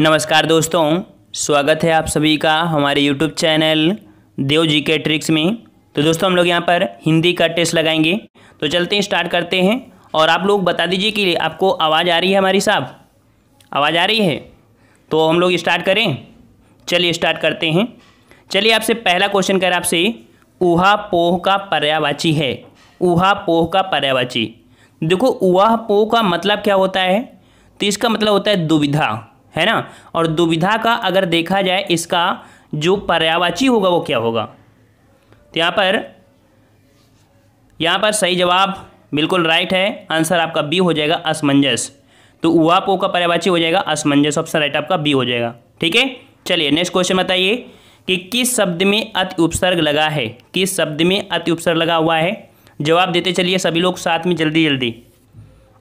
नमस्कार दोस्तों स्वागत है आप सभी का हमारे यूट्यूब चैनल देव जी के ट्रिक्स में तो दोस्तों हम लोग यहाँ पर हिंदी का टेस्ट लगाएंगे तो चलते हैं स्टार्ट करते हैं और आप लोग बता दीजिए कि आपको आवाज़ आ रही है हमारी साहब आवाज़ आ रही है तो हम लोग स्टार्ट करें चलिए स्टार्ट करते हैं चलिए आपसे पहला क्वेश्चन कर आपसे ऊहा पोह का पर्यावाची है ऊहा पोह का पर्यावाची देखो ऊहा पोह का मतलब क्या होता है तो इसका मतलब होता है दुविधा है ना और दुविधा का अगर देखा जाए इसका जो पर्यावाची होगा वो क्या होगा तो यहाँ पर यहाँ पर सही जवाब बिल्कुल राइट है आंसर आपका बी हो जाएगा असमंजस तो उहापो का पर्यावाची हो जाएगा असमंजस ऑप्शन राइट आपका बी हो जाएगा ठीक है चलिए नेक्स्ट क्वेश्चन बताइए कि किस शब्द में अति उपसर्ग लगा है किस शब्द में अति उपसर्ग लगा हुआ है जवाब देते चलिए सभी लोग साथ में जल्दी जल्दी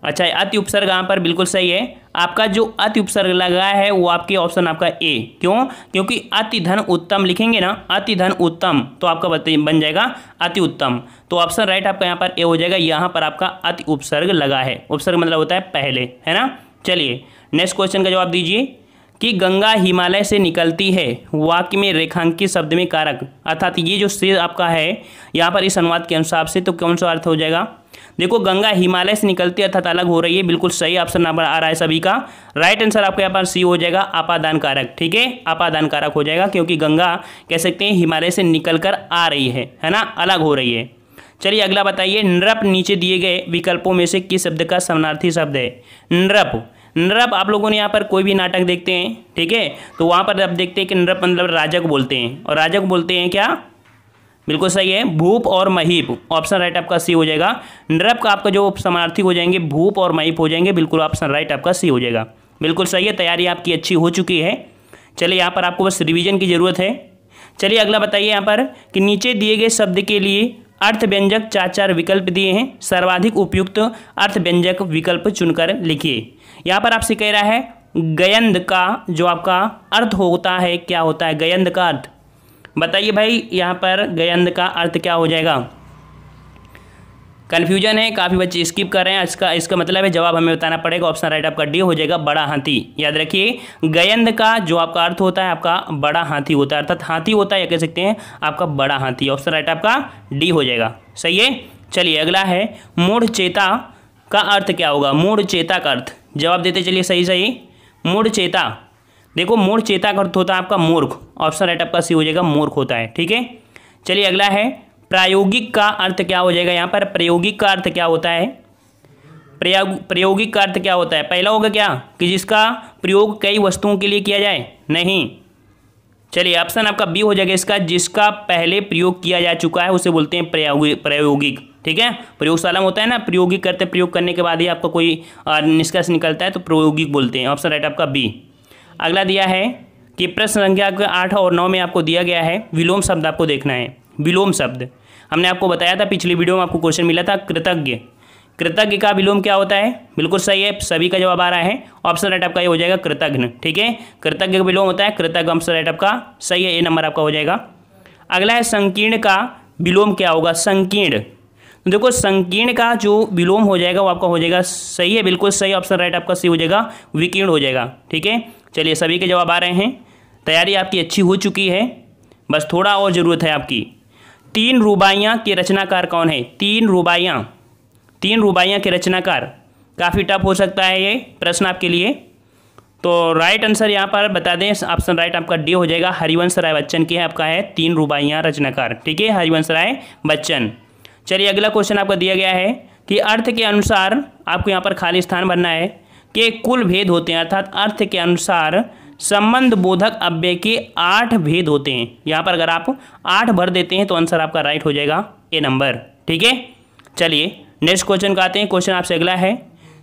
अच्छा अति उपसर्ग यहाँ पर बिल्कुल सही है आपका जो अति उपसर्ग लगा है वो आपके ऑप्शन आपका ए क्यों क्योंकि अति धन उत्तम लिखेंगे ना अति धन उत्तम तो आपका बन जाएगा अति उत्तम तो ऑप्शन राइट आपका यहाँ पर ए हो जाएगा यहाँ पर आपका अति उपसर्ग लगा है उपसर्ग मतलब होता है पहले है ना चलिए नेक्स्ट क्वेश्चन का जवाब दीजिए कि गंगा हिमालय से निकलती है वाक्य में रेखांकित शब्द में कारक अर्थात ये जो श्रेय आपका है यहाँ पर इस अनुवाद के अनुसार से तो कौन सा अर्थ हो जाएगा देखो गंगा हिमालय से निकलती है अर्थात अलग हो रही है बिल्कुल सही ऑप्शन नंबर आ रहा है सभी का राइट आंसर आपके यहाँ पर सी हो जाएगा आपादान कारक ठीक है आपादान कारक हो जाएगा क्योंकि गंगा कह सकते हैं हिमालय से निकल कर आ रही है है ना अलग हो रही है चलिए अगला बताइए नृप नीचे दिए गए विकल्पों में से किस शब्द का समानार्थी शब्द है नृप नृप आप लोगों ने यहाँ पर कोई भी नाटक देखते हैं ठीक है तो वहाँ पर आप देखते हैं कि नृप मतलब राजक बोलते हैं और राजक बोलते हैं क्या बिल्कुल सही है भूप और महीप ऑप्शन राइट आपका सी हो जाएगा नृप का आपका जो समार्थी हो जाएंगे भूप और महीप हो जाएंगे बिल्कुल ऑप्शन राइट आपका सी हो जाएगा बिल्कुल सही है तैयारी आपकी अच्छी हो चुकी है चलिए यहाँ पर आपको बस रिवीजन की ज़रूरत है चलिए अगला बताइए यहाँ पर कि नीचे दिए गए शब्द के लिए अर्थ व्यंजक चार चार विकल्प दिए हैं सर्वाधिक उपयुक्त अर्थ व्यंजक विकल्प चुनकर लिखिए यहाँ पर आपसे कह रहा है गयंद का जो आपका अर्थ होता है क्या होता है गयंद का अर्थ बताइए भाई यहाँ पर गयंद का अर्थ क्या हो जाएगा कन्फ्यूजन है काफ़ी बच्चे स्किप कर रहे हैं इसका इसका मतलब है जवाब हमें बताना पड़ेगा ऑप्शन राइट आपका डी हो जाएगा बड़ा हाथी याद रखिए गयंद का जो आपका अर्थ होता है आपका बड़ा हाथी होता है अर्थात हाथी होता है या कह सकते हैं आपका बड़ा हाथी ऑप्शन राइट आपका डी हो जाएगा सही है चलिए अगला है मूढ़ चेता का अर्थ क्या होगा मूढ़ चेता का अर्थ जवाब देते चलिए सही सही मूढ़ चेता देखो मोर चेता का अर्थ तो होता है आपका मूर्ख ऑप्शन राइट आपका सी हो जाएगा मूर्ख होता है ठीक है चलिए अगला है प्रायोगिक का अर्थ क्या हो जाएगा यहाँ पर प्रायोगिक का अर्थ क्या होता है प्रयोग प्रायोगिक का अर्थ क्या होता है पहला होगा क्या कि जिसका प्रयोग कई वस्तुओं के लिए किया जाए नहीं चलिए ऑप्शन आपका बी हो जाएगा इसका जिसका पहले प्रयोग किया जा चुका है उसे बोलते हैं प्रायोगिक प्रायोगिक ठीक है प्रयोगशाला में होता है ना प्रायोगिक करते प्रयोग करने के बाद ही आपका कोई निष्कर्ष निकलता है तो प्रायोगिक बोलते हैं ऑप्शन राइट आपका बी अगला दिया है कि प्रश्न संख्या आठ और नौ में आपको दिया गया है विलोम शब्द आपको देखना है विलोम शब्द हमने आपको बताया था पिछली वीडियो में आपको क्वेश्चन मिला था कृतज्ञ कृतज्ञ का विलोम क्या होता है बिल्कुल सही है सभी का जवाब आ रहा है ऑप्शन राइट आपका ये हो जाएगा कृतज्ञ ठीक है कृतज्ञ का विलोम होता है कृतज्ञ ऑप्शन राइट आपका सही है ये नंबर आपका हो जाएगा अगला है संकीर्ण का विलोम क्या होगा संकीर्ण देखो संकीर्ण का जो विलोम हो जाएगा वो आपका हो जाएगा सही है बिल्कुल सही ऑप्शन राइट आपका सही हो जाएगा विकीर्ण हो जाएगा ठीक है चलिए सभी के जवाब आ रहे हैं तैयारी आपकी अच्छी हो चुकी है बस थोड़ा और ज़रूरत है आपकी तीन रुबाइयाँ के रचनाकार कौन है तीन रुबाइयाँ तीन रुबाइयाँ के रचनाकार काफ़ी टफ हो सकता है ये प्रश्न आपके लिए तो राइट आंसर यहाँ पर बता दें ऑप्शन राइट आपका डी हो जाएगा हरिवंश राय बच्चन की है आपका है तीन रुबाइयाँ रचनाकार ठीक है हरिवंश राय बच्चन चलिए अगला क्वेश्चन आपका दिया गया है कि अर्थ के अनुसार आपको यहाँ पर खाली स्थान भरना है के कुल भेद होते हैं अर्थात अर्थ के अनुसार संबंध बोधक अव्यय के आठ भेद होते हैं यहाँ पर अगर आप आठ भर देते हैं तो आंसर आपका राइट हो जाएगा ए नंबर ठीक है चलिए नेक्स्ट क्वेश्चन का आते हैं क्वेश्चन आपसे अगला है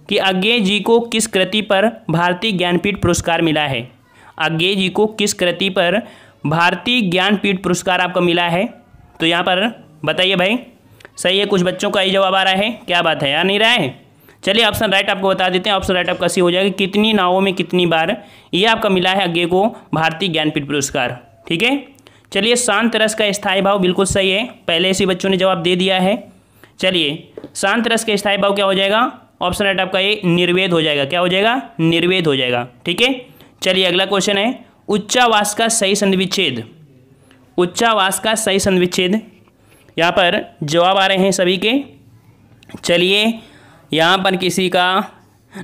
कि अज्ञे जी को किस कृति पर भारतीय ज्ञानपीठ पुरस्कार मिला है अज्ञे जी को किस कृति पर भारतीय ज्ञानपीठ पुरस्कार आपको मिला है तो यहाँ पर बताइए भाई सही है कुछ बच्चों का यही जवाब आ रहा है क्या बात है आ नहीं रहा है चलिए ऑप्शन राइट आपको बता देते हैं ऑप्शन राइट आपका सी हो जाएगा कितनी नावों में कितनी बार ये आपका मिला है अज्ञे को भारतीय ज्ञानपीठ पुरस्कार ठीक है चलिए शांत रस का स्थायी भाव बिल्कुल सही है पहले से बच्चों ने जवाब दे दिया है चलिए शांत रस का स्थायी भाव क्या हो जाएगा ऑप्शन राइट आपका ये निर्वेद हो जाएगा क्या हो जाएगा निर्वेद हो जाएगा ठीक है चलिए अगला क्वेश्चन है उच्चावास का सही संधिविच्छेद उच्चावास का सही संधिविच्छेद यहाँ पर जवाब आ रहे हैं सभी के चलिए यहाँ पर किसी का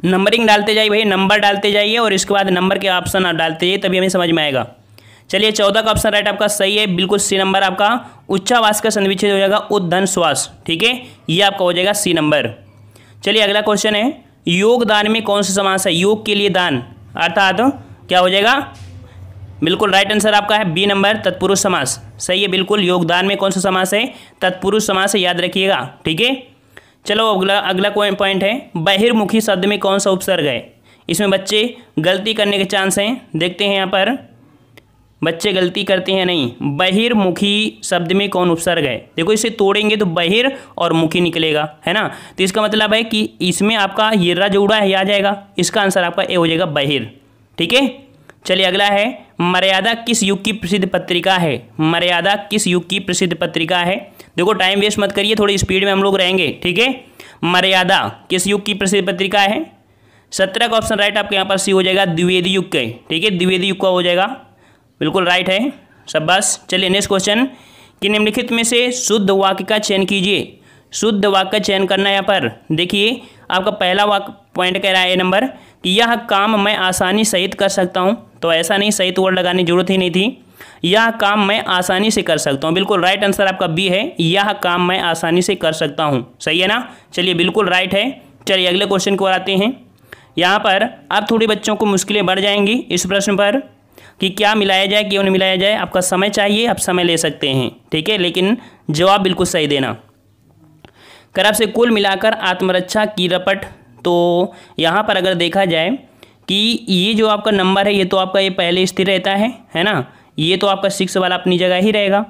नंबरिंग डालते जाइए भाई नंबर डालते जाइए और इसके बाद नंबर के ऑप्शन आप डालते जाइए तभी हमें समझ में आएगा चलिए चौदह का ऑप्शन राइट आपका सही है बिल्कुल सी नंबर आपका उच्चावास का संविच्छेद हो जाएगा उद्धन श्वास ठीक है ये आपका हो जाएगा सी नंबर चलिए अगला क्वेश्चन है योगदान में कौन सा समास है योग के लिए दान अर्थात क्या हो जाएगा बिल्कुल राइट आंसर आपका है बी नंबर तत्पुरुष समास सही है बिल्कुल योगदान में कौन सा समास है तत्पुरुष समास याद रखिएगा ठीक है चलो अगला अगला कोई पॉइंट है बहिर्मुखी शब्द में कौन सा उपसर्ग है इसमें बच्चे गलती करने के चांस हैं देखते हैं यहाँ पर बच्चे गलती करते हैं नहीं बहिर्मुखी शब्द में कौन उपसर्ग है देखो इसे तोड़ेंगे तो बहिर और मुखी निकलेगा है ना तो इसका मतलब है कि इसमें आपका यर्रा जोड़ा है आ जाएगा इसका आंसर आपका ए हो जाएगा बहिर ठीक है चलिए अगला है मर्यादा किस युग की प्रसिद्ध पत्रिका है मर्यादा किस युग की प्रसिद्ध पत्रिका है देखो टाइम वेस्ट मत करिए थोड़ी स्पीड में हम लोग रहेंगे ठीक है मर्यादा किस युग की प्रसिद्ध पत्रिका है सत्रह का ऑप्शन राइट आपके यहाँ पर सी हो जाएगा द्विवेदी युग के ठीक है द्विवेदी युग का हो जाएगा बिल्कुल राइट है सब बस चलिए नेक्स्ट क्वेश्चन कि निम्नलिखित में से शुद्ध वाक्य का चयन कीजिए शुद्ध वाक्य का चयन करना यहाँ पर देखिए आपका पहला वाक पॉइंट कह रहा है ए नंबर कि यह काम मैं आसानी सहित कर सकता हूँ तो ऐसा नहीं सहित तो वर्ड लगाने जरूरत ही नहीं थी यह काम मैं आसानी से कर सकता हूँ बिल्कुल राइट आंसर आपका बी है यह काम मैं आसानी से कर सकता हूँ सही है ना चलिए बिल्कुल राइट है चलिए अगले क्वेश्चन को आते हैं यहाँ पर अब थोड़ी बच्चों को मुश्किलें बढ़ जाएंगी इस प्रश्न पर कि क्या मिलाया जाए क्यों नहीं मिलाया जाए आपका समय चाहिए आप समय ले सकते हैं ठीक है लेकिन जवाब बिल्कुल सही देना करब से कुल मिलाकर आत्मरक्षा की रपट तो यहाँ पर अगर देखा जाए कि ये जो आपका नंबर है ये तो आपका ये पहले स्थिर रहता है है ना ये तो आपका सिक्स वाला अपनी जगह ही रहेगा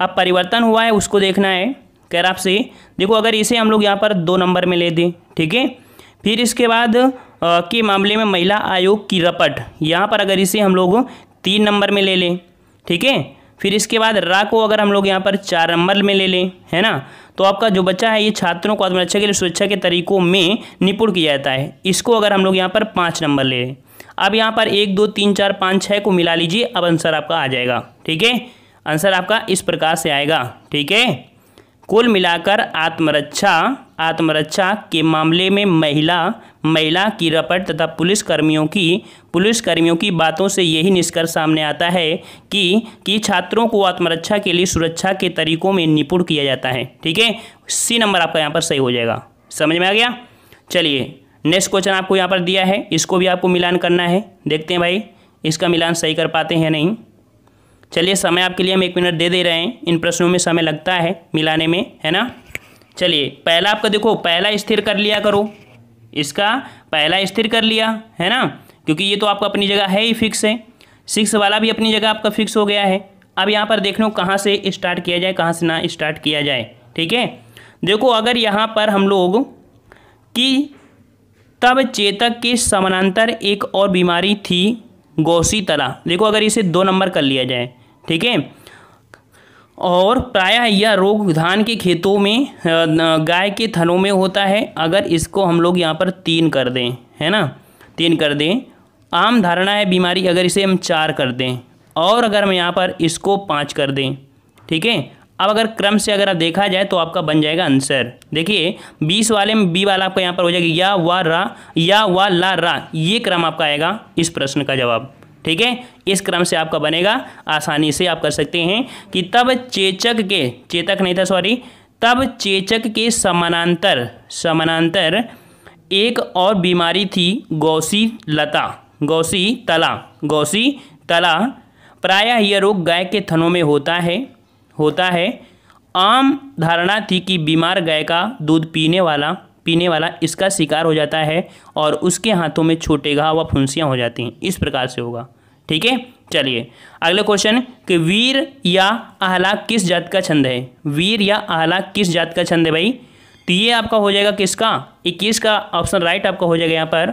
अब परिवर्तन हुआ है उसको देखना है कैर आपसे देखो अगर इसे हम लोग यहाँ पर दो नंबर में ले दें ठीक है फिर इसके बाद के मामले में महिला आयोग की रपट यहाँ पर अगर इसे हम लोग तीन नंबर में ले लें ठीक है फिर इसके बाद रा को अगर हम लोग यहाँ पर चार नंबर में ले लें है ना तो आपका जो बच्चा है ये छात्रों को आत्मरक्षा के लिए सुरक्षा के तरीकों में निपुण किया जाता है इसको अगर हम लोग यहाँ पर पाँच नंबर ले अब यहाँ पर एक दो तीन चार पाँच छः को मिला लीजिए अब आंसर आपका आ जाएगा ठीक है आंसर आपका इस प्रकार से आएगा ठीक है कुल मिलाकर आत्मरक्षा आत्मरक्षा के मामले में महिला महिला की रपट तथा पुलिस कर्मियों की पुलिसकर्मियों की बातों से यही निष्कर्ष सामने आता है कि कि छात्रों को आत्मरक्षा के लिए सुरक्षा के तरीकों में निपुण किया जाता है ठीक है सी नंबर आपका यहाँ पर सही हो जाएगा समझ में आ गया चलिए नेक्स्ट क्वेश्चन आपको यहाँ पर दिया है इसको भी आपको मिलान करना है देखते हैं भाई इसका मिलान सही कर पाते हैं नहीं चलिए समय आपके लिए हम एक मिनट दे दे रहे हैं इन प्रश्नों में समय लगता है मिलाने में है ना चलिए पहला आपका देखो पहला स्थिर कर लिया करो इसका पहला स्थिर कर लिया है ना क्योंकि ये तो आपका अपनी जगह है ही फिक्स है सिक्स वाला भी अपनी जगह आपका फिक्स हो गया है अब यहाँ पर देख लो कहाँ से स्टार्ट किया जाए कहाँ से ना स्टार्ट किया जाए ठीक है देखो अगर यहाँ पर हम लोग कि तब चेतक के समानांतर एक और बीमारी थी गौसी तला देखो अगर इसे दो नंबर कर लिया जाए ठीक है और प्रायः यह रोग धान के खेतों में गाय के थनों में होता है अगर इसको हम लोग यहाँ पर तीन कर दें है ना तीन कर दें आम धारणा है बीमारी अगर इसे हम चार कर दें और अगर हम यहाँ पर इसको पाँच कर दें ठीक है अब अगर क्रम से अगर आप देखा जाए तो आपका बन जाएगा आंसर देखिए बीस वाले में बी वाला आपका यहाँ पर हो जाएगा या वा रा या वा ला रा ये क्रम आपका आएगा इस प्रश्न का जवाब ठीक है इस क्रम से आपका बनेगा आसानी से आप कर सकते हैं कि तब चेचक के चेतक नहीं था सॉरी तब चेचक के समानांतर समानांतर एक और बीमारी थी गौसी लता गौसी तला गौसी तला प्रायः यह रोग गाय के थनों में होता है होता है आम धारणा थी कि बीमार गाय का दूध पीने वाला पीने वाला इसका शिकार हो जाता है और उसके हाथों में छोटे घाव व फुंसियाँ हो जाती हैं इस प्रकार से होगा ठीक है चलिए अगला क्वेश्चन कि वीर या आहला किस जात का छंद है वीर या आहला किस जात का छंद है भाई तो ये आपका हो जाएगा किसका इक्कीस का ऑप्शन राइट आपका हो जाएगा यहाँ पर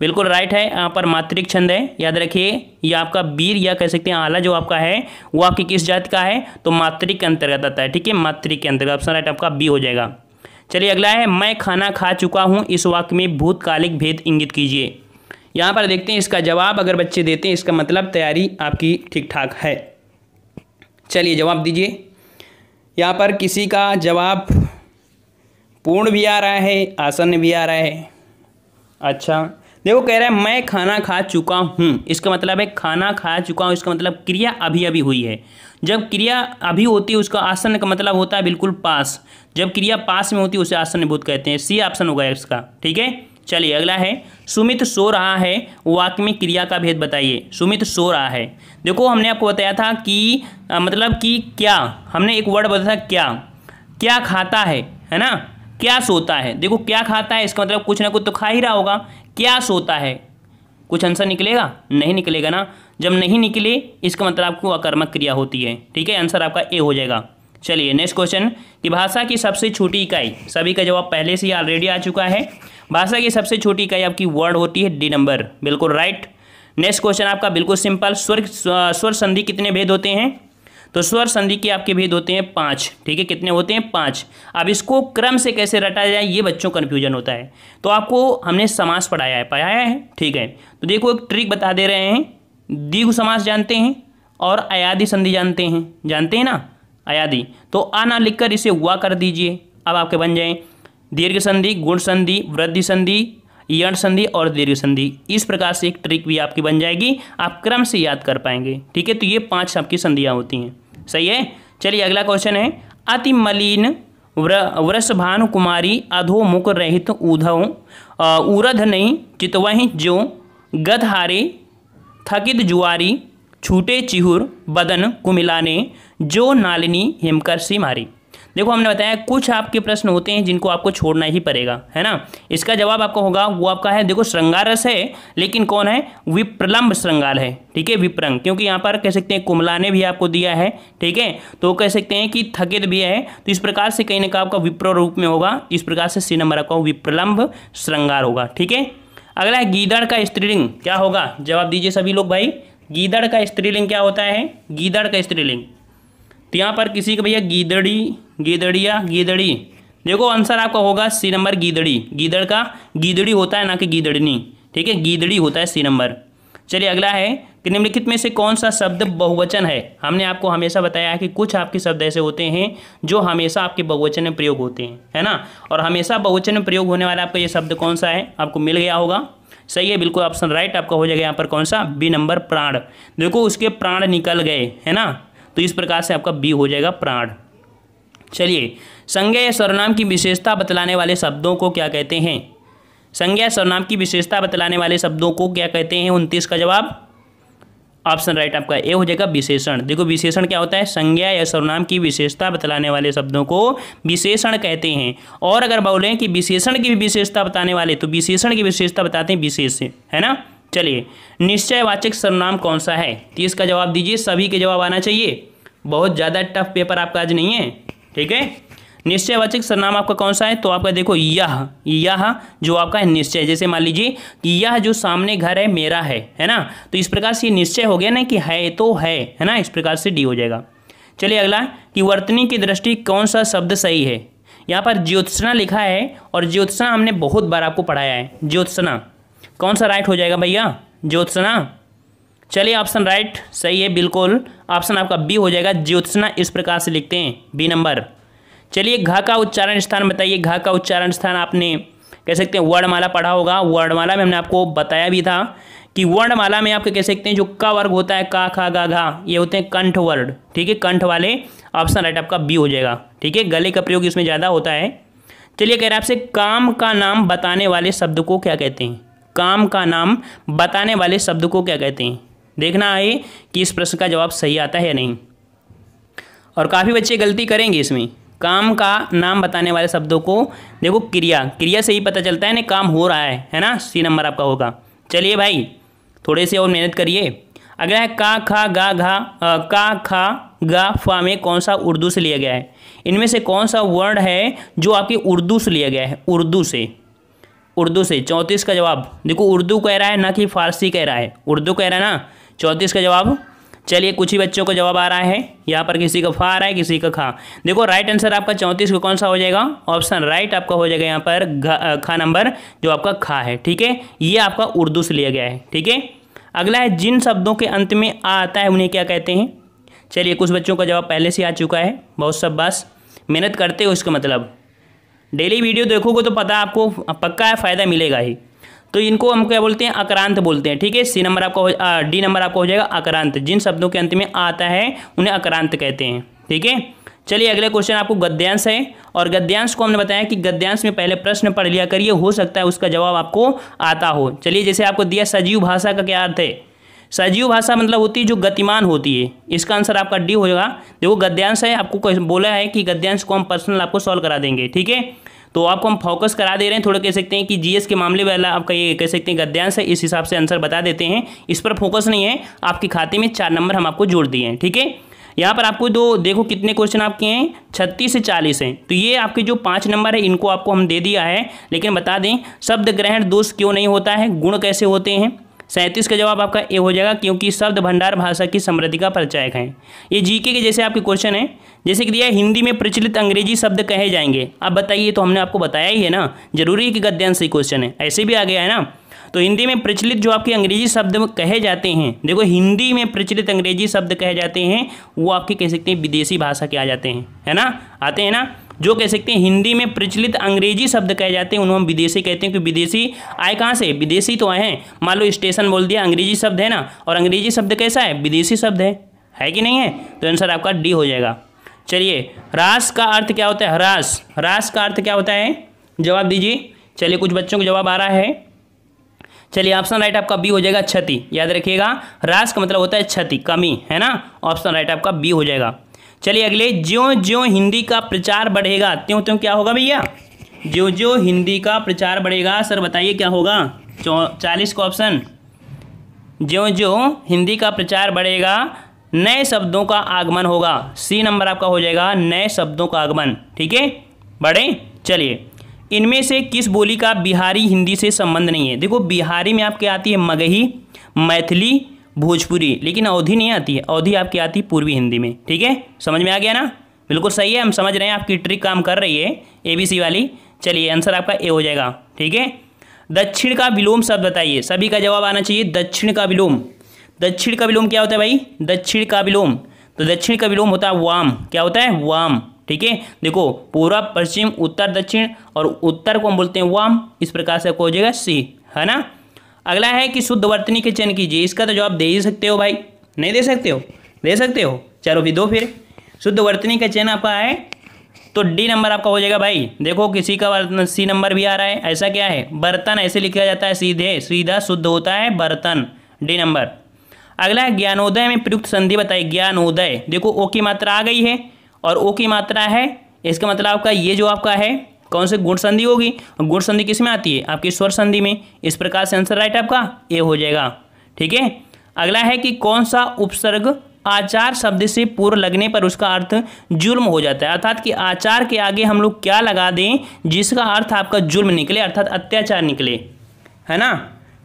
बिल्कुल राइट है यहाँ पर मातृक छंद है याद रखिए ये आपका वीर या कह सकते हैं आला जो आपका है वो आपकी किस जात का है तो मातृक के अंतर्गत आता है ठीक है मातृक के अंतर्गत ऑप्शन राइट आपका बी हो जाएगा चलिए अगला है मैं खाना खा चुका हूँ इस वाक्य में भूतकालिक भेद इंगित कीजिए यहाँ पर देखते हैं इसका जवाब अगर बच्चे देते हैं इसका मतलब तैयारी आपकी ठीक ठाक है चलिए जवाब दीजिए यहाँ पर किसी का जवाब पूर्ण भी आ रहा है आसन्न भी आ रहा है अच्छा देखो कह रहा है मैं खाना खा चुका हूँ इसका मतलब है खाना खा चुका हूँ इसका मतलब क्रिया अभी अभी हुई है जब क्रिया अभी होती है उसका आसन का मतलब होता है बिल्कुल पास जब क्रिया पास में होती है उसे आसन बोध कहते हैं सी ऑप्शन होगा इसका ठीक है चलिए अगला है सुमित सो रहा है वाक्य में क्रिया का भेद बताइए सुमित सो रहा है देखो हमने आपको बताया था कि आ, मतलब कि क्या हमने एक वर्ड बताया था क्या क्या खाता है है ना क्या सोता है देखो क्या खाता है इसका मतलब कुछ ना कुछ तो खा ही रहा होगा क्या सोता है कुछ आंसर निकलेगा नहीं निकलेगा ना जब नहीं निकले इसका मतलब आपको अकर्मक क्रिया होती है ठीक है आंसर आपका ए हो जाएगा चलिए नेक्स्ट क्वेश्चन कि भाषा की सबसे छोटी इकाई सभी का जवाब पहले से ही ऑलरेडी आ चुका है भाषा की सबसे छोटी इकाई आपकी वर्ड होती है डी नंबर बिल्कुल राइट नेक्स्ट क्वेश्चन आपका बिल्कुल सिंपल स्वर स्वर संधि कितने भेद होते हैं तो स्वर संधि के आपके भेद होते हैं पाँच ठीक है कितने होते हैं पाँच अब इसको क्रम से कैसे रटा जाए ये बच्चों कन्फ्यूजन होता है तो आपको हमने समास पढ़ाया है पढ़ाया है ठीक है तो देखो एक ट्रिक बता दे रहे हैं दीघ समास जानते हैं और अयाधि संधि जानते हैं जानते हैं ना आयादि तो आना लिखकर इसे हुआ कर दीजिए अब आपके बन जाएं दीर्घ संधि गुण संधि वृद्धि संधि यण संधि और दीर्घ संधि इस प्रकार से एक ट्रिक भी आपकी बन जाएगी आप क्रम से याद कर पाएंगे ठीक है तो ये पांच आपकी संधियाँ होती हैं सही है चलिए अगला क्वेश्चन है अति मलिन वृषभानु कुमारी अधो मुख रहित ऊधव उरध नहीं चितवही जो गधहारे थकित जुआरी छूटे चिहुर बदन कुमिलाने जो नालिनी हिमकर सी मारी देखो हमने बताया कुछ आपके प्रश्न होते हैं जिनको आपको छोड़ना ही पड़ेगा है ना इसका जवाब आपका होगा वो आपका है देखो श्रृंगार रस है लेकिन कौन है विप्रलम्ब श्रृंगार है ठीक है विप्रंग क्योंकि यहाँ पर कह सकते हैं कुमला ने भी आपको दिया है ठीक है तो कह सकते हैं कि थकित भी है तो इस प्रकार से कहीं ना कहीं आपका विप्र रूप में होगा इस प्रकार से सी नंबर आपका विप्रलम्ब श्रृंगार होगा ठीक है अगला है गीदड़ का स्त्रीलिंग क्या होगा जवाब दीजिए सभी लोग भाई गीदड़ का स्त्रीलिंग क्या होता है गीदड़ का स्त्रीलिंग तो यहाँ पर किसी का भैया गीदड़ी गीदड़िया गीदड़ी देखो आंसर आपका होगा सी नंबर गीदड़ी गीदड़ का गीदड़ी होता है ना कि गीदड़नी ठीक है गीदड़ी होता है सी नंबर चलिए अगला है कि निम्नलिखित में से कौन सा शब्द बहुवचन है हमने आपको हमेशा बताया है कि कुछ आपके शब्द ऐसे होते हैं जो हमेशा आपके बहुवचन में प्रयोग होते हैं है ना और हमेशा बहुवचन में प्रयोग होने वाला आपका ये शब्द कौन सा है आपको मिल गया होगा सही है बिल्कुल ऑप्शन राइट आपका हो जाएगा यहाँ पर कौन सा बी नंबर प्राण देखो उसके प्राण निकल गए है ना तो इस प्रकार से आपका बी हो जाएगा प्राण चलिए संज्ञा या सर्वनाम की विशेषता बतलाने वाले शब्दों को क्या कहते हैं संज्ञा सर्वनाम की विशेषता बतलाने वाले शब्दों को क्या कहते हैं उनतीस का जवाब ऑप्शन राइट आपका ए हो जाएगा विशेषण देखो विशेषण क्या होता है संज्ञा या सर्वनाम की विशेषता बतलाने वाले शब्दों को विशेषण कहते हैं और अगर बोलें कि विशेषण की विशेषता बताने वाले तो विशेषण की विशेषता बताते हैं विशेष है ना चलिए निश्चयवाचक सर्वनाम कौन सा है तो इसका जवाब दीजिए सभी के जवाब आना चाहिए बहुत ज़्यादा टफ पेपर आपका आज नहीं है ठीक है निश्चयवाचक सरनाम आपका कौन सा है तो आपका देखो यह यह जो आपका है निश्चय जैसे मान लीजिए कि यह जो सामने घर है मेरा है है ना तो इस प्रकार से निश्चय हो गया ना कि है तो है है ना इस प्रकार से डी हो जाएगा चलिए अगला कि वर्तनी की दृष्टि कौन सा शब्द सही है यहाँ पर ज्योत्सना लिखा है और ज्योत्सना हमने बहुत बार आपको पढ़ाया है ज्योत्सना कौन सा राइट हो जाएगा भैया ज्योत्सना चलिए ऑप्शन राइट सही है बिल्कुल ऑप्शन आपका बी हो जाएगा ज्योत्सना इस प्रकार से लिखते हैं बी नंबर चलिए घा का उच्चारण स्थान बताइए घा का उच्चारण स्थान आपने कह सकते हैं वर्णमाला पढ़ा होगा वर्णमाला में हमने आपको बताया भी था कि वर्णमाला में आपके कह सकते हैं जो का वर्ग होता है का खा गा घा ये होते हैं कंठ वर्ड ठीक है कंठ वाले ऑप्शन राइट आपका बी हो जाएगा ठीक है गले का प्रयोग इसमें ज़्यादा होता है चलिए कह रहे हैं आपसे काम का नाम बताने वाले शब्द को क्या कहते हैं काम का नाम बताने वाले शब्द को क्या कहते हैं देखना है कि इस प्रश्न का जवाब सही आता है या नहीं और काफ़ी बच्चे गलती करेंगे इसमें काम का नाम बताने वाले शब्दों को देखो क्रिया क्रिया से ही पता चलता है ना काम हो रहा है है ना सी नंबर आपका होगा चलिए भाई थोड़े से और मेहनत करिए अगला है का खा गा घा का खा गा फा में कौन सा उर्दू से लिया गया है इनमें से कौन सा वर्ड है जो आपके उर्दू से लिया गया है उर्दू से उर्दू से चौंतीस का जवाब देखो उर्दू कह रहा है ना कि फारसी कह रहा है उर्दू कह रहा है ना चौंतीस का जवाब चलिए कुछ ही बच्चों को जवाब आ रहा है यहाँ पर किसी का फा आ रहा है किसी का खा देखो राइट आंसर आपका चौंतीस को कौन सा हो जाएगा ऑप्शन राइट आपका हो जाएगा यहाँ पर खा नंबर जो आपका खा है ठीक है ये आपका उर्दू से लिया गया है ठीक है अगला है जिन शब्दों के अंत में आ आता है उन्हें क्या कहते हैं चलिए कुछ बच्चों का जवाब पहले से आ चुका है बहुत सब बस मेहनत करते हो इसका मतलब डेली वीडियो देखोगे तो पता आपको पक्का है फ़ायदा मिलेगा ही तो इनको हम क्या बोलते हैं अक्रांत बोलते हैं ठीक है सी नंबर आपका डी नंबर आपका हो जाएगा अक्रांत जिन शब्दों के अंत में आता है उन्हें अक्रांत कहते हैं ठीक है चलिए अगला क्वेश्चन आपको गद्यांश है और गद्यांश को हमने बताया कि गद्यांश में पहले प्रश्न पढ़ लिया करिए हो सकता है उसका जवाब आपको आता हो चलिए जैसे आपको दिया सजीव भाषा का क्या अर्थ है सजीव भाषा मतलब होती है जो गतिमान होती है इसका आंसर आपका डी होगा देखो गद्यांश है आपको बोला है कि गद्यांश को हम पर्सनल आपको सॉल्व करा देंगे ठीक है तो आपको हम फोकस करा दे रहे हैं थोड़ा कह सकते हैं कि जीएस के मामले वाला आपका ये कह सकते हैं गद्यांश है इस हिसाब से आंसर बता देते हैं इस पर फोकस नहीं है आपके खाते में चार नंबर हम आपको जोड़ दिए हैं ठीक है यहाँ पर आपको दो देखो कितने क्वेश्चन आपके हैं छत्तीस से चालीस हैं तो ये आपके जो पाँच नंबर है इनको आपको हम दे दिया है लेकिन बता दें शब्द ग्रहण दोष क्यों नहीं होता है गुण कैसे होते हैं सैंतीस का जवाब आपका ए हो जाएगा क्योंकि शब्द भंडार भाषा की समृद्धि का परिचायक है ये जीके के जैसे आपके क्वेश्चन है जैसे कि दिया हिंदी में प्रचलित अंग्रेजी शब्द कहे जाएंगे आप बताइए तो हमने आपको बताया ही है ना जरूरी है कि गद्यांश से क्वेश्चन है ऐसे भी आ गया है ना तो हिंदी में प्रचलित जो आपके अंग्रेजी शब्द कहे जाते हैं देखो हिंदी में प्रचलित अंग्रेजी शब्द कहे जाते हैं वो आपके कह सकते हैं विदेशी भाषा के आ जाते हैं है ना आते हैं ना जो कह सकते हैं हिंदी में प्रचलित अंग्रेजी शब्द कहे जाते हैं उन्हें हम विदेशी कहते हैं कि विदेशी आए कहाँ से विदेशी तो आए हैं मान लो स्टेशन बोल दिया अंग्रेजी शब्द है ना और अंग्रेजी शब्द कैसा है विदेशी शब्द है है कि नहीं है तो आंसर आपका डी हो जाएगा चलिए रास का अर्थ क्या होता है ह्रास रास का अर्थ क्या होता है जवाब दीजिए चलिए कुछ बच्चों को जवाब आ रहा है चलिए ऑप्शन राइट आपका बी हो जाएगा क्षति याद रखिएगा रास का मतलब होता है क्षति कमी है ना ऑप्शन राइट आपका बी हो जाएगा चलिए अगले ज्यो ज्यो हिंदी का प्रचार बढ़ेगा त्यों त्यों क्या होगा भैया ज्यो ज्यो हिंदी का प्रचार बढ़ेगा सर बताइए क्या होगा चालीस का ऑप्शन ज्यो ज्यो हिंदी का प्रचार बढ़ेगा नए शब्दों का आगमन होगा सी नंबर आपका हो जाएगा नए शब्दों का आगमन ठीक है बढ़े चलिए इनमें से किस बोली का बिहारी हिंदी से संबंध नहीं है देखो बिहारी में आपके आती है मगही मैथिली भोजपुरी लेकिन अवधि नहीं आती है अवधि आपकी आती है पूर्वी हिंदी में ठीक है समझ में आ गया ना बिल्कुल सही है हम समझ रहे हैं आपकी ट्रिक काम कर रही है एबीसी वाली चलिए आंसर आपका ए हो जाएगा ठीक है दक्षिण का विलोम शब्द बताइए सभी का जवाब आना चाहिए दक्षिण का विलोम दक्षिण का विलोम क्या होता है भाई दक्षिण का विलोम तो दक्षिण का विलोम होता है वाम क्या होता है वाम ठीक है देखो पूर्व पश्चिम उत्तर दक्षिण और उत्तर को हम बोलते हैं वाम इस प्रकार से आपको हो जाएगा सी है ना अगला है कि शुद्ध वर्तनी के चयन कीजिए इसका तो जवाब दे ही सकते हो भाई नहीं दे सकते हो दे सकते हो चलो भी दो फिर शुद्ध वर्तनी का चयन आपका है तो डी नंबर आपका हो जाएगा भाई देखो किसी का सी नंबर भी आ रहा है ऐसा क्या है बर्तन ऐसे लिखा जाता है सीधे सीधा शुद्ध होता है बर्तन डी नंबर अगला है ज्ञानोदय में प्रयुक्त संधि बताइए ज्ञानोदय देखो ओ की मात्रा आ गई है और ओ की मात्रा है इसका मतलब आपका ये जो आपका है कौन से गुण संधि होगी गुण संधि किस में आती है आपकी स्वर संधि में इस प्रकार से आंसर राइट आपका ए हो जाएगा ठीक है अगला है कि कौन सा उपसर्ग आचार शब्द से पूर्व लगने पर उसका अर्थ जुर्म हो जाता है अर्थात कि आचार के आगे हम लोग क्या लगा दें जिसका अर्थ आपका जुल्म निकले अर्थात अत्याचार निकले है ना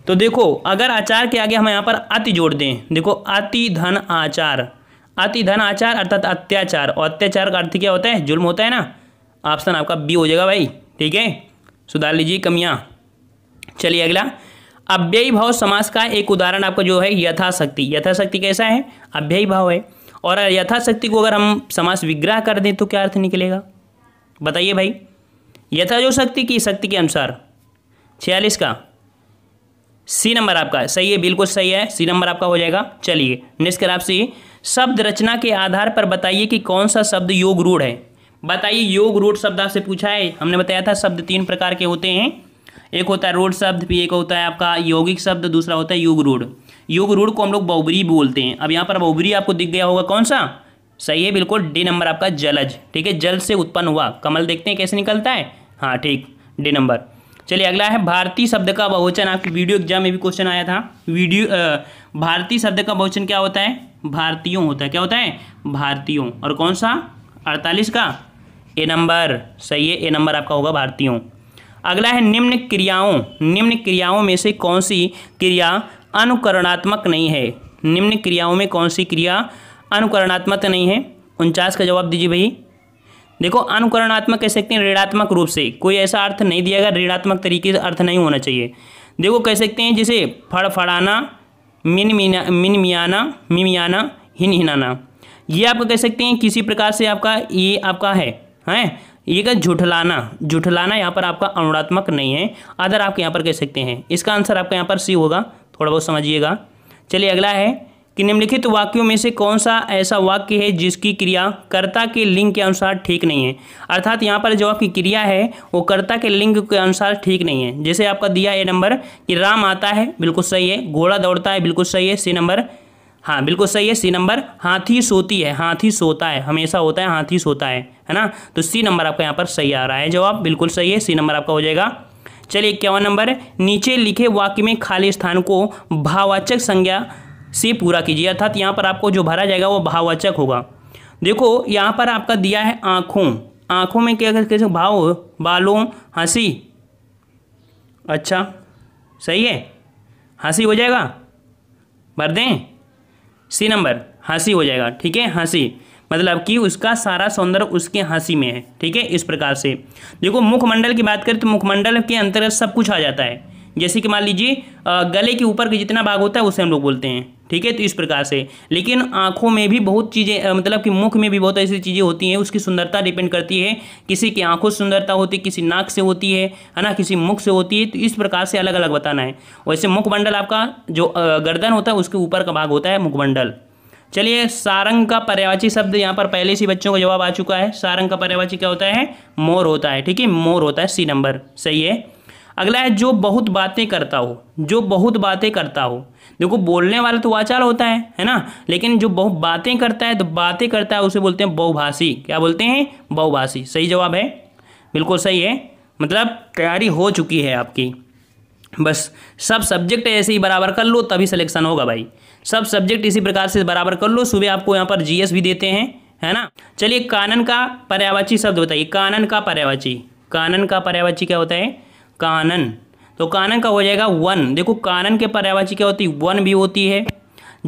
तो देखो अगर आचार के आगे हम यहाँ पर अति जोड़ दें देखो अति धन आचार अति धन आचार अर्थात अत्याचार और अत्याचार का अर्थ क्या होता है जुल्म होता है ना ऑप्शन आपका बी हो जाएगा भाई ठीक है सुधार लीजिए कमियाँ चलिए अगला अव्ययी भाव समास का एक उदाहरण आपका जो है यथाशक्ति यथाशक्ति कैसा है अव्ययी भाव है और यथाशक्ति को अगर हम समास विग्रह कर दें तो क्या अर्थ निकलेगा बताइए भाई यथा जो शक्ति की शक्ति के अनुसार छियालीस का सी नंबर आपका सही है बिल्कुल सही है सी नंबर आपका हो जाएगा चलिए नेक्स्ट कर आपसे शब्द रचना के आधार पर बताइए कि कौन सा शब्द योग रूढ़ है बताइए योग रोड शब्द आपसे पूछा है हमने बताया था शब्द तीन प्रकार के होते हैं एक होता है रोड शब्द फिर एक होता है आपका यौगिक शब्द दूसरा होता है योग रोड योग रोड को हम लोग बहुबरी बोलते हैं अब यहाँ पर बहुबरी आपको दिख गया होगा कौन सा सही है बिल्कुल डी नंबर आपका जलज ठीक है जल से उत्पन्न हुआ कमल देखते हैं कैसे निकलता है हाँ ठीक डी नंबर चलिए अगला है भारतीय शब्द का बहुवचन आपके वीडियो एग्जाम में भी क्वेश्चन आया था वीडियो भारतीय शब्द का बहुवचन क्या होता है भारतीयों होता है क्या होता है भारतीयों और कौन सा अड़तालीस का ए नंबर सही है ए नंबर आपका होगा भारतीयों अगला है निम्न क्रियाओं निम्न क्रियाओं में से कौन सी क्रिया अनुकरणात्मक नहीं है निम्न क्रियाओं में कौन सी क्रिया अनुकरणात्मक नहीं है उनचास का जवाब दीजिए भाई देखो अनुकरणात्मक कह सकते हैं ऋणात्मक रूप से कोई ऐसा अर्थ नहीं दिया गया ऋणात्मक तरीके से अर्थ नहीं होना चाहिए देखो कह सकते हैं जिसे फड़फड़ाना मिन मिन मियाना मिमियाना हिन हिनाना ये आप कह सकते हैं किसी प्रकार से आपका ये आपका है हैं ये का झुठलाना झुठलाना यहाँ पर आपका अनुणात्मक नहीं है अदर आप यहाँ पर कह सकते हैं इसका आंसर आपका यहाँ पर सी होगा थोड़ा बहुत समझिएगा चलिए अगला है कि निम्नलिखित वाक्यों में से कौन सा ऐसा वाक्य है जिसकी क्रिया कर्ता के लिंग के अनुसार ठीक नहीं है अर्थात यहाँ पर जो आपकी क्रिया है वो कर्ता के लिंग के अनुसार ठीक नहीं है जैसे आपका दिया ए नंबर कि राम आता है बिल्कुल सही है घोड़ा दौड़ता है बिल्कुल सही है सी नंबर हाँ बिल्कुल सही है सी नंबर हाथी सोती है हाथी सोता है हमेशा होता है हाथी सोता है है ना तो सी नंबर आपका यहाँ पर सही आ रहा है जवाब बिल्कुल सही है सी नंबर आपका हो जाएगा चलिए इक्यावन नंबर नीचे लिखे वाक्य में खाली स्थान को भाववाचक संज्ञा से पूरा कीजिए अर्थात यहाँ पर आपको जो भरा जाएगा वो भाववाचक होगा देखो यहाँ पर आपका दिया है आँखों आँखों में क्या कैसे भाव बालों हंसी अच्छा सही है हंसी हो जाएगा भर दें सी नंबर हंसी हो जाएगा ठीक है हंसी मतलब कि उसका सारा सौंदर्य उसके हंसी में है ठीक है इस प्रकार से देखो मुखमंडल की बात करें तो मुखमंडल के अंतर्गत सब कुछ आ जाता है जैसे कि मान लीजिए गले के ऊपर का जितना भाग होता है उसे हम लोग बोलते हैं ठीक है तो इस प्रकार से लेकिन आंखों में भी बहुत चीज़ें मतलब कि मुख में भी बहुत ऐसी चीज़ें होती हैं उसकी सुंदरता डिपेंड करती है किसी की आंखों से सुंदरता होती है किसी नाक से होती है है ना किसी मुख से होती है तो इस प्रकार से अलग अलग बताना है वैसे मुखमंडल आपका जो गर्दन होता है उसके ऊपर का भाग होता है मुखमंडल चलिए सारंग का पर्यावाची शब्द यहाँ पर पहले से बच्चों का जवाब आ चुका है सारंग का पर्यावाची क्या होता है मोर होता है ठीक है मोर होता है सी नंबर सही है अगला है जो बहुत बातें करता हो जो बहुत बातें करता हो देखो बोलने वाला तो वाचाल होता है है ना लेकिन जो बहुत बातें करता है तो बातें करता है उसे बोलते हैं बहुभाषी क्या बोलते हैं बहुभाषी सही जवाब है बिल्कुल सही है मतलब तैयारी हो चुकी है आपकी बस सब सब्जेक्ट ऐसे ही बराबर कर लो तभी सिलेक्शन होगा भाई सब सब्जेक्ट इसी प्रकार से बराबर कर लो सुबह आपको यहाँ पर जीएस भी देते हैं है ना चलिए कानन का पर्यावाची शब्द बताइए कानन का पर्यावाची कानन का पर्यावाची क्या होता है कानन तो कानन का हो जाएगा वन देखो कानन के पर्यावाची क्या होती है वन भी होती है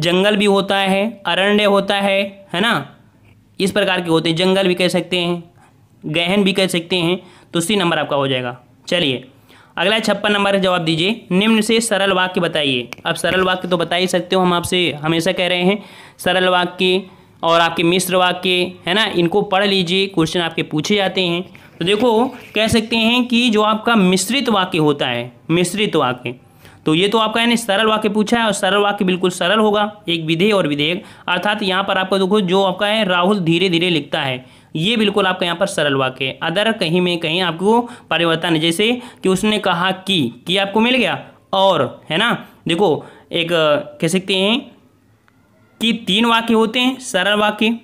जंगल भी होता है अरण्य होता है है ना इस प्रकार के होते हैं जंगल भी कह सकते हैं गहन भी कह सकते हैं तो सी नंबर आपका हो जाएगा चलिए अगला छप्पन नंबर का जवाब दीजिए निम्न से सरल वाक्य बताइए अब सरल वाक्य तो बता ही सकते हो हम आपसे हमेशा कह रहे हैं सरल वाक्य और आपके मिश्र वाक्य है ना इनको पढ़ लीजिए क्वेश्चन आपके पूछे जाते हैं तो देखो कह सकते हैं कि जो आपका मिश्रित वाक्य होता है मिश्रित वाक्य तो ये तो आपका यानी सरल वाक्य पूछा है और सरल वाक्य बिल्कुल सरल होगा एक विधेय और विधेयक अर्थात यहाँ पर आपका देखो जो आपका है राहुल धीरे धीरे लिखता है ये बिल्कुल आपका यहाँ पर सरल वाक्य है अदर कहीं में कहीं आपको परिवर्तन है जैसे कि उसने कहा कि कि आपको मिल गया और है ना देखो एक कह सकते हैं कि तीन वाक्य होते हैं सरल वाक्य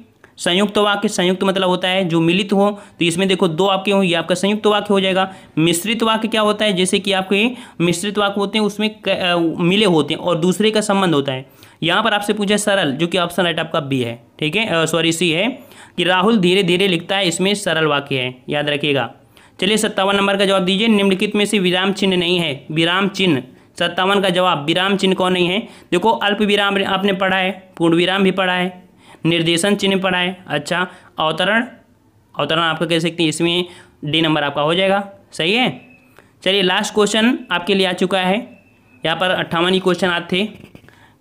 संयुक्त वाक्य संयुक्त मतलब होता है जो मिलित हो तो इसमें देखो दो आपके हों ये आपका संयुक्त वाक्य हो जाएगा मिश्रित वाक्य क्या होता है जैसे कि आपके मिश्रित वाक्य होते हैं उसमें क, आ, मिले होते हैं और दूसरे का संबंध होता है यहाँ पर आपसे पूछा सरल जो कि ऑप्शन राइट आपका बी है ठीक है सॉरी सी है कि राहुल धीरे धीरे लिखता है इसमें सरल वाक्य है याद रखिएगा चलिए सत्तावन नंबर का जवाब दीजिए निम्नलिखित में से विराम चिन्ह नहीं है विराम चिन्ह सत्तावन का जवाब विराम चिन्ह कौन नहीं है देखो अल्प विराम आपने पढ़ा है पूर्ण विराम भी पढ़ा है निर्देशन चिन्ह पढ़ा है अच्छा अवतरण अवतरण आपका कह सकते हैं इसमें डी नंबर आपका हो जाएगा सही है चलिए लास्ट क्वेश्चन आपके लिए आ चुका है यहाँ पर अट्ठावन ही क्वेश्चन आते थे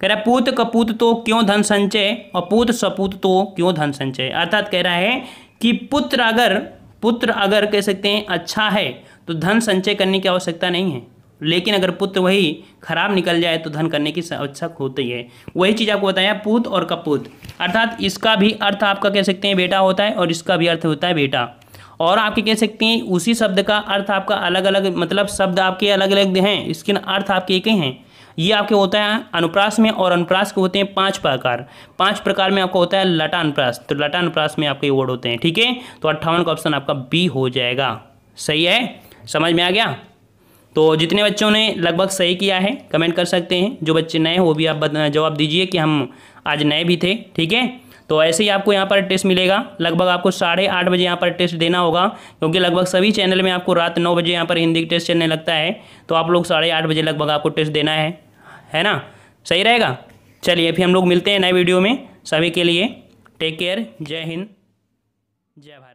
कह रहा है पूत कपूत तो क्यों धन संचय और पूत सपूत तो क्यों धन संचय अर्थात कह रहा है कि पुत्र अगर पुत्र अगर कह सकते हैं अच्छा है तो धन संचय करने की आवश्यकता नहीं है लेकिन अगर पुत्र वही खराब निकल जाए तो धन करने की इच्छा होती है वही चीज़ आपको बताया पुत और कपूत अर्थात इसका भी अर्थ आपका कह सकते हैं बेटा होता है और इसका भी अर्थ होता है बेटा और आपके कह सकते हैं उसी शब्द का अर्थ आपका अलग अलग मतलब शब्द आपके अलग अलग हैं इसके अर्थ आपके एक ही हैं ये आपके होता है अनुप्रास में और अनुप्रास के होते हैं पांच प्रकार पांच प्रकार में आपका होता है लटा अनुप्रास तो लटा अनुप्रास में आपके वर्ड होते हैं ठीक है तो अट्ठावन का ऑप्शन आपका बी हो जाएगा सही है समझ में आ गया तो जितने बच्चों ने लगभग सही किया है कमेंट कर सकते हैं जो बच्चे नए हो भी आप जवाब दीजिए कि हम आज नए भी थे ठीक है तो ऐसे ही आपको यहाँ पर टेस्ट मिलेगा लगभग आपको साढ़े आठ बजे यहाँ पर टेस्ट देना होगा क्योंकि लगभग सभी चैनल में आपको रात नौ बजे यहाँ पर हिंदी टेस्ट चलने लगता है तो आप लोग साढ़े आठ बजे लगभग आपको टेस्ट देना है है ना सही रहेगा चलिए फिर हम लोग मिलते हैं नए वीडियो में सभी के लिए टेक केयर जय हिंद जय भारत